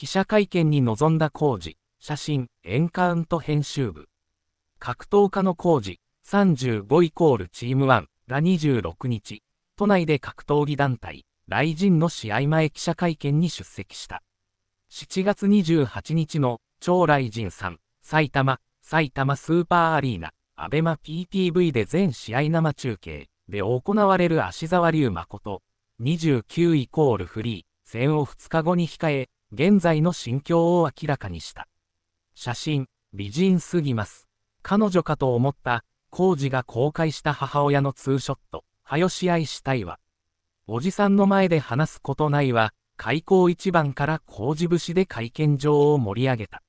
記者会見に臨んだ工事、写真、エンカウント編集部。格闘家の工事、35イコールチーム1が26日、都内で格闘技団体、雷神の試合前記者会見に出席した。7月28日の、超雷神さん、埼玉、埼玉スーパーアリーナ、アベマ PTV で全試合生中継で行われる芦沢龍誠、29イコールフリー、戦を2日後に控え、現在の心境を明らかにした。写真、美人すぎます。彼女かと思った、工二が公開した母親のツーショット、はよし合いしたいわ。おじさんの前で話すことないわ、開口一番から工事節で会見場を盛り上げた。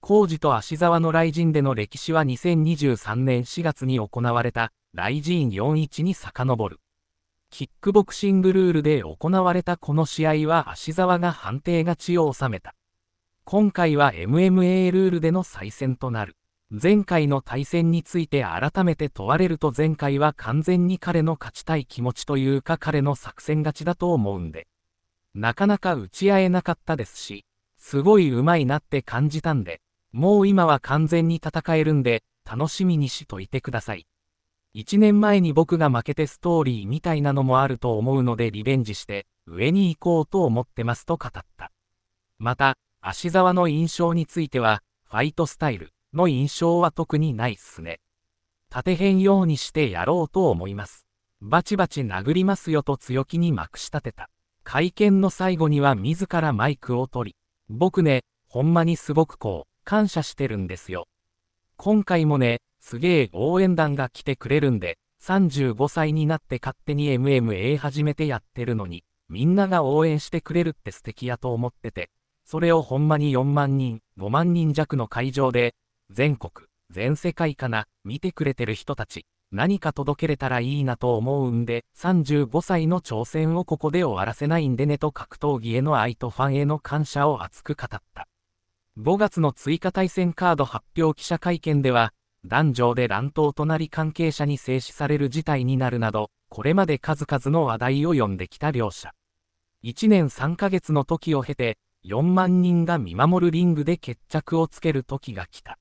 工事と芦沢の雷神での歴史は2023年4月に行われた雷神41に遡る。キックボクシングルールで行われたこの試合は芦沢が判定勝ちを収めた。今回は MMA ルールでの再戦となる。前回の対戦について改めて問われると前回は完全に彼の勝ちたい気持ちというか彼の作戦勝ちだと思うんで。なかなか打ち合えなかったですし、すごい上手いなって感じたんで、もう今は完全に戦えるんで、楽しみにしといてください。1年前に僕が負けてストーリーみたいなのもあると思うのでリベンジして上に行こうと思ってますと語った。また、芦沢の印象については、ファイトスタイルの印象は特にないっすね。立てへんようにしてやろうと思います。バチバチ殴りますよと強気にまくし立てた。会見の最後には自らマイクを取り、僕ね、ほんまにすごくこう、感謝してるんですよ。今回もね、すげえ応援団が来てくれるんで、35歳になって勝手に MMA 始めてやってるのに、みんなが応援してくれるって素敵やと思ってて、それをほんまに4万人、5万人弱の会場で、全国、全世界かな、見てくれてる人たち、何か届けれたらいいなと思うんで、35歳の挑戦をここで終わらせないんでねと格闘技への愛とファンへの感謝を熱く語った。5月の追加対戦カード発表記者会見では、男女で乱闘となり関係者に制止される事態になるなど、これまで数々の話題を呼んできた両者。1年3ヶ月の時を経て、4万人が見守るリングで決着をつける時が来た。